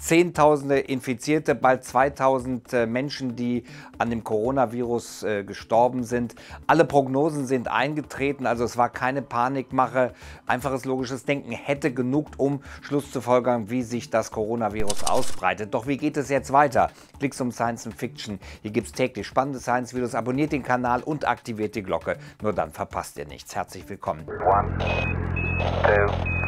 Zehntausende Infizierte, bald 2000 äh, Menschen, die an dem Coronavirus äh, gestorben sind. Alle Prognosen sind eingetreten, also es war keine Panikmache. Einfaches logisches Denken hätte genug, um Schluss zu folgern, wie sich das Coronavirus ausbreitet. Doch wie geht es jetzt weiter? Klicks um Science and Fiction. Hier gibt es täglich spannende Science-Videos. Abonniert den Kanal und aktiviert die Glocke. Nur dann verpasst ihr nichts. Herzlich willkommen. One, two.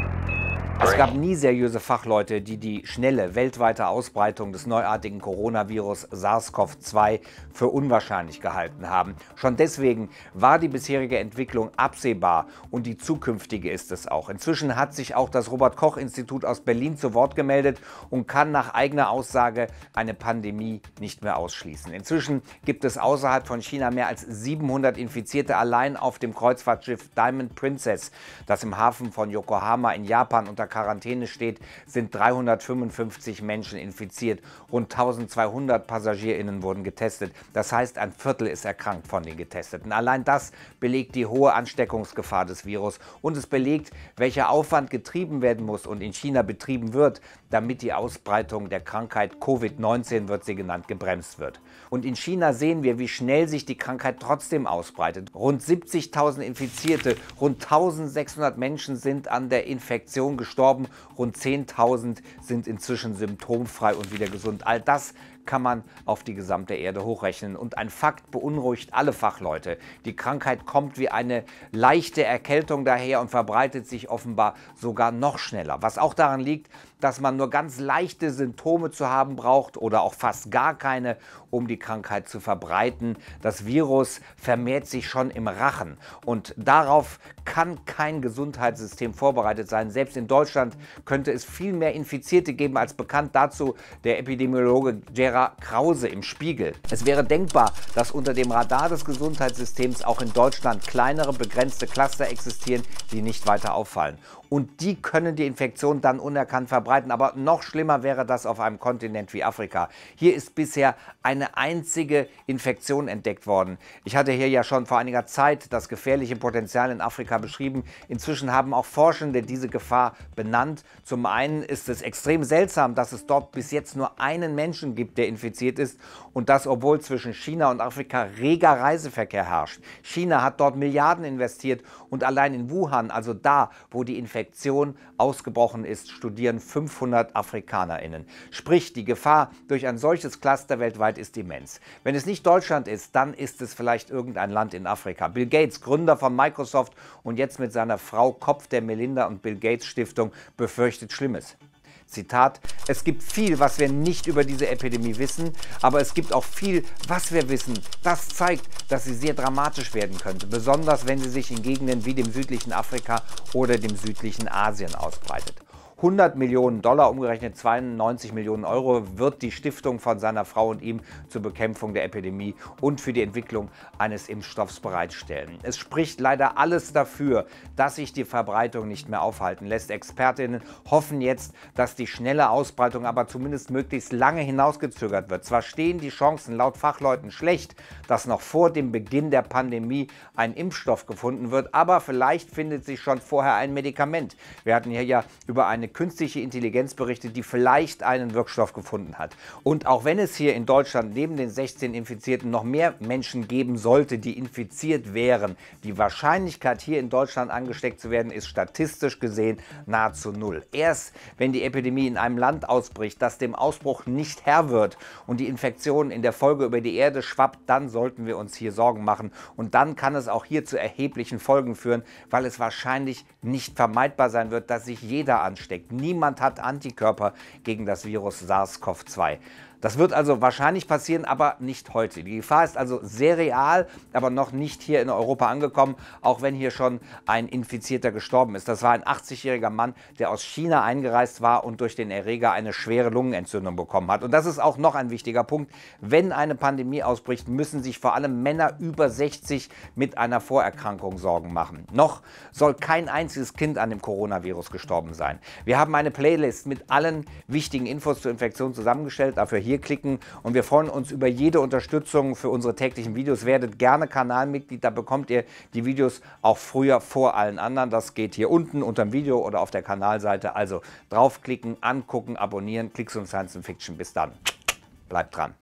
Es gab nie seriöse Fachleute, die die schnelle weltweite Ausbreitung des neuartigen Coronavirus SARS-CoV-2 für unwahrscheinlich gehalten haben. Schon deswegen war die bisherige Entwicklung absehbar und die zukünftige ist es auch. Inzwischen hat sich auch das Robert Koch Institut aus Berlin zu Wort gemeldet und kann nach eigener Aussage eine Pandemie nicht mehr ausschließen. Inzwischen gibt es außerhalb von China mehr als 700 Infizierte allein auf dem Kreuzfahrtschiff Diamond Princess, das im Hafen von Yokohama in Japan unter Quarantäne steht, sind 355 Menschen infiziert. Rund 1200 PassagierInnen wurden getestet. Das heißt, ein Viertel ist erkrankt von den Getesteten. Allein das belegt die hohe Ansteckungsgefahr des Virus und es belegt, welcher Aufwand getrieben werden muss und in China betrieben wird, damit die Ausbreitung der Krankheit Covid-19 wird sie genannt, gebremst wird. Und in China sehen wir, wie schnell sich die Krankheit trotzdem ausbreitet. Rund 70.000 Infizierte, rund 1.600 Menschen sind an der Infektion gestorben, rund 10.000 sind inzwischen symptomfrei und wieder gesund. All das kann man auf die gesamte Erde hochrechnen. Und ein Fakt beunruhigt alle Fachleute. Die Krankheit kommt wie eine leichte Erkältung daher und verbreitet sich offenbar sogar noch schneller. Was auch daran liegt, dass man nur ganz leichte Symptome zu haben braucht oder auch fast gar keine, um die Krankheit zu verbreiten. Das Virus vermehrt sich schon im Rachen und darauf kann kein Gesundheitssystem vorbereitet sein. Selbst in Deutschland könnte es viel mehr Infizierte geben als bekannt. Dazu der Epidemiologe Gerard Krause im Spiegel. Es wäre denkbar, dass unter dem Radar des Gesundheitssystems auch in Deutschland kleinere begrenzte Cluster existieren, die nicht weiter auffallen und die können die Infektion dann unerkannt verbreiten. Aber noch schlimmer wäre das auf einem Kontinent wie Afrika. Hier ist bisher eine einzige Infektion entdeckt worden. Ich hatte hier ja schon vor einiger Zeit das gefährliche Potenzial in Afrika beschrieben. Inzwischen haben auch Forschende diese Gefahr benannt. Zum einen ist es extrem seltsam, dass es dort bis jetzt nur einen Menschen gibt, der infiziert ist und das obwohl zwischen China und Afrika reger Reiseverkehr herrscht. China hat dort Milliarden investiert und allein in Wuhan, also da, wo die Infektion Infektion ausgebrochen ist, studieren 500 AfrikanerInnen. Sprich, die Gefahr durch ein solches Cluster weltweit ist immens. Wenn es nicht Deutschland ist, dann ist es vielleicht irgendein Land in Afrika. Bill Gates, Gründer von Microsoft und jetzt mit seiner Frau Kopf der Melinda und Bill Gates Stiftung, befürchtet Schlimmes. Zitat, es gibt viel, was wir nicht über diese Epidemie wissen, aber es gibt auch viel, was wir wissen. Das zeigt, dass sie sehr dramatisch werden könnte, besonders wenn sie sich in Gegenden wie dem südlichen Afrika oder dem südlichen Asien ausbreitet. 100 Millionen Dollar, umgerechnet 92 Millionen Euro, wird die Stiftung von seiner Frau und ihm zur Bekämpfung der Epidemie und für die Entwicklung eines Impfstoffs bereitstellen. Es spricht leider alles dafür, dass sich die Verbreitung nicht mehr aufhalten lässt. Expertinnen hoffen jetzt, dass die schnelle Ausbreitung aber zumindest möglichst lange hinausgezögert wird. Zwar stehen die Chancen laut Fachleuten schlecht, dass noch vor dem Beginn der Pandemie ein Impfstoff gefunden wird, aber vielleicht findet sich schon vorher ein Medikament. Wir hatten hier ja über eine künstliche Intelligenz berichtet, die vielleicht einen Wirkstoff gefunden hat. Und auch wenn es hier in Deutschland neben den 16 Infizierten noch mehr Menschen geben sollte, die infiziert wären, die Wahrscheinlichkeit, hier in Deutschland angesteckt zu werden, ist statistisch gesehen nahezu null. Erst wenn die Epidemie in einem Land ausbricht, das dem Ausbruch nicht Herr wird und die Infektion in der Folge über die Erde schwappt, dann sollten wir uns hier Sorgen machen. Und dann kann es auch hier zu erheblichen Folgen führen, weil es wahrscheinlich nicht vermeidbar sein wird, dass sich jeder ansteckt niemand hat Antikörper gegen das Virus SARS-CoV-2. Das wird also wahrscheinlich passieren, aber nicht heute. Die Gefahr ist also sehr real, aber noch nicht hier in Europa angekommen, auch wenn hier schon ein Infizierter gestorben ist. Das war ein 80-jähriger Mann, der aus China eingereist war und durch den Erreger eine schwere Lungenentzündung bekommen hat. Und das ist auch noch ein wichtiger Punkt. Wenn eine Pandemie ausbricht, müssen sich vor allem Männer über 60 mit einer Vorerkrankung Sorgen machen. Noch soll kein einziges Kind an dem Coronavirus gestorben sein. Wir haben eine Playlist mit allen wichtigen Infos zur Infektion zusammengestellt. Dafür hier hier klicken und wir freuen uns über jede Unterstützung für unsere täglichen Videos. Werdet gerne Kanalmitglied, da bekommt ihr die Videos auch früher vor allen anderen. Das geht hier unten unter dem Video oder auf der Kanalseite. Also draufklicken, angucken, abonnieren. Klicks und Science Fiction. Bis dann. Bleibt dran.